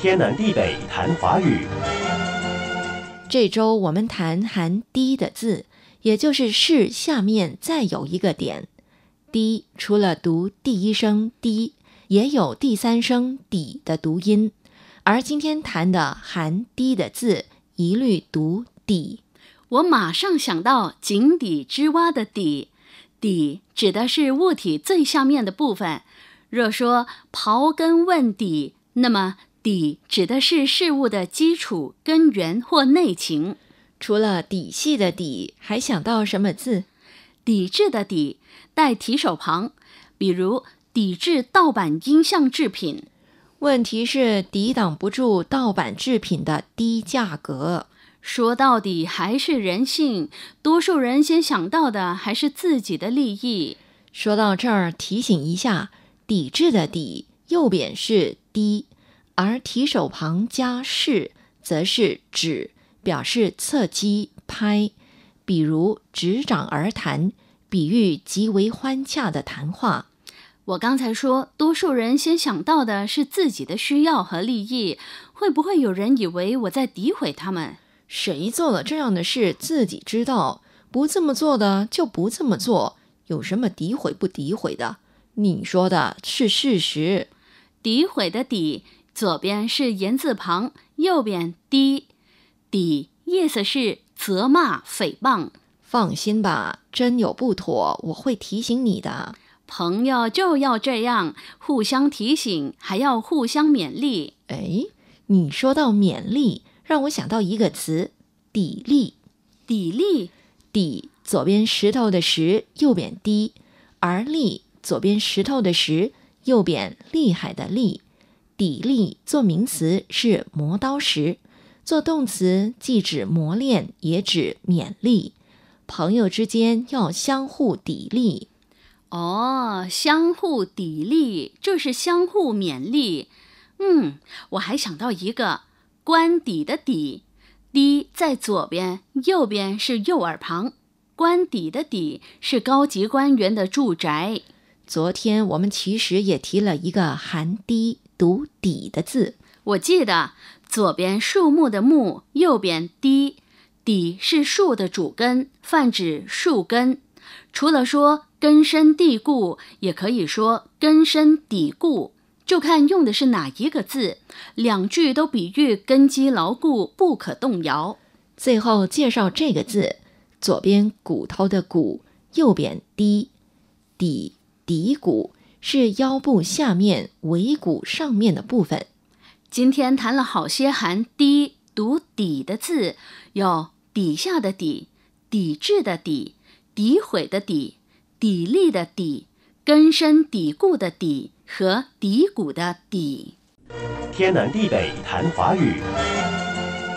天南地北谈华语。这周我们谈含“低”的字，也就是“是”下面再有一个点。低”除了读第一声“低”，也有第三声“底”的读音。而今天谈的含“低”的字，一律读“底”。我马上想到“井底之蛙”的“底”，“底”指的是物体最下面的部分。若说“刨根问底”，那么。底指的是事物的基础、根源或内情。除了底细的底，还想到什么字？抵制的抵带提手旁，比如抵制盗版音像制品。问题是抵挡不住盗版制品的低价格。说到底还是人性，多数人先想到的还是自己的利益。说到这儿，提醒一下，抵制的抵右边是低。而提手旁加“是，则是指表示侧击拍，比如执掌而谈，比喻极为欢洽的谈话。我刚才说，多数人先想到的是自己的需要和利益，会不会有人以为我在诋毁他们？谁做了这样的事，自己知道。不这么做的就不这么做，有什么诋毁不诋毁的？你说的是事实，诋毁的“诋”。左边是言字旁，右边抵，抵意思是责骂、诽谤。放心吧，真有不妥，我会提醒你的。朋友就要这样，互相提醒，还要互相勉励。哎，你说到勉励，让我想到一个词：砥砺。砥砺，砥左边石头的石，右边抵；而砺左边石头的石，右边厉害的厉。砥砺做名词是磨刀石，做动词既指磨练也指勉励。朋友之间要相互砥砺，哦，相互砥砺就是相互勉励。嗯，我还想到一个官邸的邸，邸在左边，右边是右耳旁。官邸的邸是高级官员的住宅。昨天我们其实也提了一个寒堤”，读底的字，我记得左边树木的木，右边低”，底是树的主根，泛指树根。除了说根深蒂固，也可以说根深底固，就看用的是哪一个字。两句都比喻根基牢固，不可动摇。最后介绍这个字，左边骨头的骨，右边低”，底底骨。是腰部下面、尾骨上面的部分。今天谈了好些含“低”读“底”的字，有“底下的底”、“抵制的底”、“诋毁的底”、“砥砺的底”、“根深蒂固的底”和“骶骨的底”。天南地北谈华语。